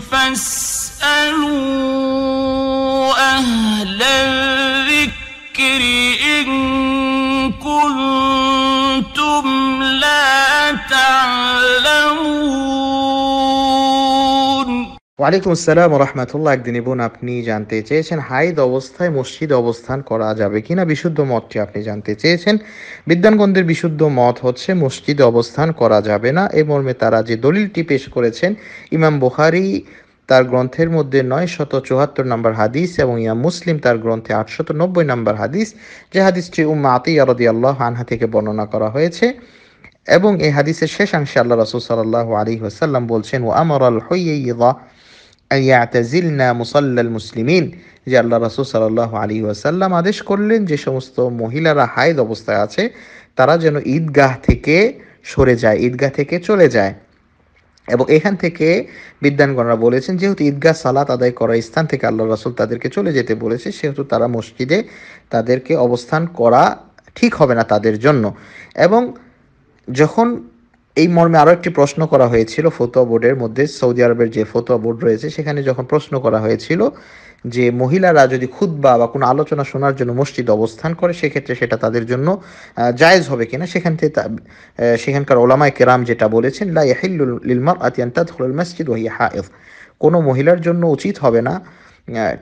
فاسألوا أهل الذكر إن كنتم ওয়ালাইকুম আসসালাম রহমাতুল্লাহ একদিন বোন আপনি জানতে চেয়েছেন হাইদ অবস্থায় মসজিদ অবস্থান করা যাবে কিনা বিশুদ্ধ মতটি আপনি জানতে চেয়েছেন বিদ্যানগন্ধের বিশুদ্ধ মত হচ্ছে মসজিদ অবস্থান করা যাবে না এ মর্মে তারা যে দলিলটি পেশ করেছেন ইমাম বুখারি তার গ্রন্থের মধ্যে নয় শত চুহাত্তর নম্বর হাদিস এবং ইয়া মুসলিম তার গ্রন্থে আটশত নব্বই নম্বর হাদিস যে হাদিসটি উম্মা আতি আরদি আল্লাহ আনহা থেকে বর্ণনা করা হয়েছে এবং এই হাদিসের শেষাংশে আল্লাহ রসুল সাল্লাহ আলী হোসাল্লাম বলছেন ও আমর আল হইয়া না মুসাল্লাল মুসলিমিন যে আল্লাহ রাসুল সাল্লাহ আলী ওয়াসাল্লাম আদেশ করলেন যে সমস্ত মহিলারা হায়দ অবস্থায় আছে তারা যেন ঈদগাহ থেকে সরে যায় ঈদগাহ থেকে চলে যায় এবং এখান থেকে বিদ্যানগণরা বলেছেন যেহেতু ঈদগাহ সালাত আদায় করা স্থান থেকে আল্লাহ রাসুল তাদেরকে চলে যেতে বলেছে সেহেতু তারা মসজিদে তাদেরকে অবস্থান করা ঠিক হবে না তাদের জন্য এবং যখন এই মর্মে আরও একটি প্রশ্ন করা হয়েছিল ফতোয়া বোর্ডের মধ্যে সৌদি আরবের যে ফতোয়া বোর্ড রয়েছে সেখানে যখন প্রশ্ন করা হয়েছিল যে মহিলারা যদি খুদ্া বা কোনো আলোচনা শোনার জন্য মসজিদ অবস্থান করে সেক্ষেত্রে সেটা তাদের জন্য জায়েজ হবে কিনা সেখান থেকে সেখানকার ওলামায় কেরাম যেটা বলেছেন লা ইয়াহিল্লুল লিলমার আতিয়ান্তাদ মসজিদ ওহিয়া হায়েফ কোনো মহিলার জন্য উচিত হবে না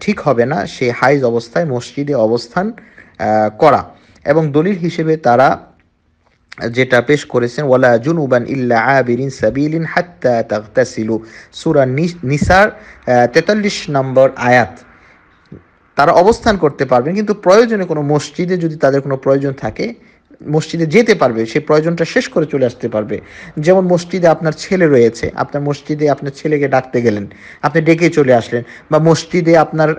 ঠিক হবে না সে হাইজ অবস্থায় মসজিদে অবস্থান করা এবং দলিল হিসেবে তারা যেটা পেশ করেছেন ওয়ালা জুনুবান ইল্লা আবিরিন সাবিলিন হাত্তা তাগতাসিলু সূরা নিসার 43 নম্বর আয়াত তারা অবস্থান করতে পারবেন কিন্তু প্রয়োজনে কোনো মসজিদে যদি তাদের কোনো প্রয়োজন থাকে মসজিদে যেতে পারবে সেই প্রয়োজনটা শেষ করে চলে আসতে পারবে যেমন মসজিদে আপনার ছেলে রয়েছে আপনার মসজিদে আপনার ছেলেকে ডাকতে গেলেন আপনি ডেকে চলে আসলেন বা মসজিদে আপনার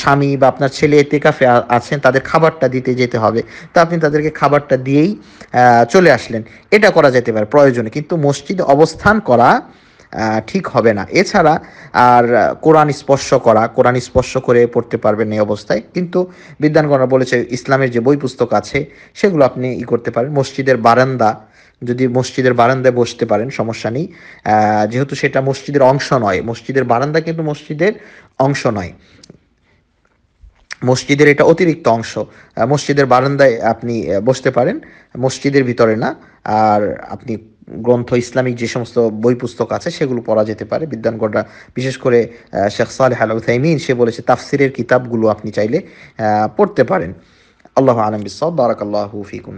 স্বামী বা আপনার ছেলে তেকাফে আছেন তাদের খাবারটা দিতে যেতে হবে তা আপনি তাদেরকে খাবারটা দিয়েই চলে আসলেন এটা করা যেতে পারে প্রয়োজনে কিন্তু মসজিদে অবস্থান করা ঠিক হবে না এছাড়া আর কোরআন স্পর্শ করা কোরআন স্পর্শ করে পড়তে পারবেন এই অবস্থায় কিন্তু বিদ্যানগণরা বলেছে ইসলামের যে বই পুস্তক আছে সেগুলো আপনি ই করতে পারেন মসজিদের বারান্দা যদি মসজিদের বারান্দায় বসতে পারেন সমস্যা নেই যেহেতু সেটা মসজিদের অংশ নয় মসজিদের বারান্দা কিন্তু মসজিদের অংশ নয় মসজিদের এটা অতিরিক্ত অংশ মসজিদের বারান্দায় আপনি বসতে পারেন মসজিদের ভিতরে না আর আপনি গ্রন্থ ইসলামিক যে সমস্ত বই পুস্তক আছে সেগুলো পড়া যেতে পারে বিদ্যানগড়া বিশেষ করে শেখ সালে হাল উথাইমিন সে বলেছে তাফসিরের কিতাবগুলো আপনি চাইলে পড়তে পারেন আল্লাহ আলম বিসব বারাক আল্লাহ ফিকুন